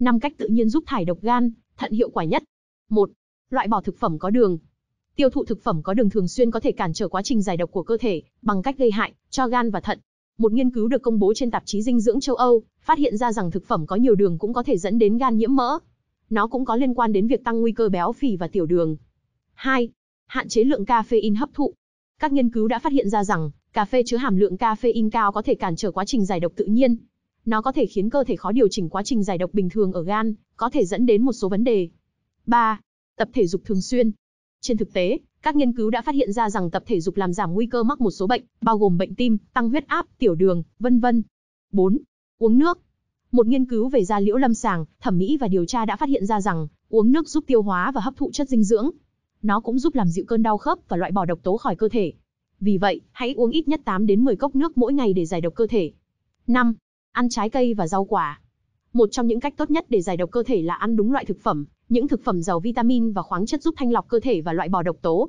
5 cách tự nhiên giúp thải độc gan, thận hiệu quả nhất. 1. Loại bỏ thực phẩm có đường. Tiêu thụ thực phẩm có đường thường xuyên có thể cản trở quá trình giải độc của cơ thể bằng cách gây hại cho gan và thận. Một nghiên cứu được công bố trên tạp chí dinh dưỡng châu Âu phát hiện ra rằng thực phẩm có nhiều đường cũng có thể dẫn đến gan nhiễm mỡ. Nó cũng có liên quan đến việc tăng nguy cơ béo phì và tiểu đường. 2. Hạn chế lượng caffeine hấp thụ. Các nghiên cứu đã phát hiện ra rằng cà phê chứa hàm lượng caffeine cao có thể cản trở quá trình giải độc tự nhiên, nó có thể khiến cơ thể khó điều chỉnh quá trình giải độc bình thường ở gan, có thể dẫn đến một số vấn đề. 3. Tập thể dục thường xuyên. Trên thực tế, các nghiên cứu đã phát hiện ra rằng tập thể dục làm giảm nguy cơ mắc một số bệnh, bao gồm bệnh tim, tăng huyết áp, tiểu đường, vân vân. 4. Uống nước. Một nghiên cứu về da liễu lâm sàng, thẩm mỹ và điều tra đã phát hiện ra rằng uống nước giúp tiêu hóa và hấp thụ chất dinh dưỡng. Nó cũng giúp làm dịu cơn đau khớp và loại bỏ độc tố khỏi cơ thể. Vì vậy, hãy uống ít nhất 8 đến 10 cốc nước mỗi ngày để giải độc cơ thể. 5 ăn trái cây và rau quả. Một trong những cách tốt nhất để giải độc cơ thể là ăn đúng loại thực phẩm, những thực phẩm giàu vitamin và khoáng chất giúp thanh lọc cơ thể và loại bỏ độc tố,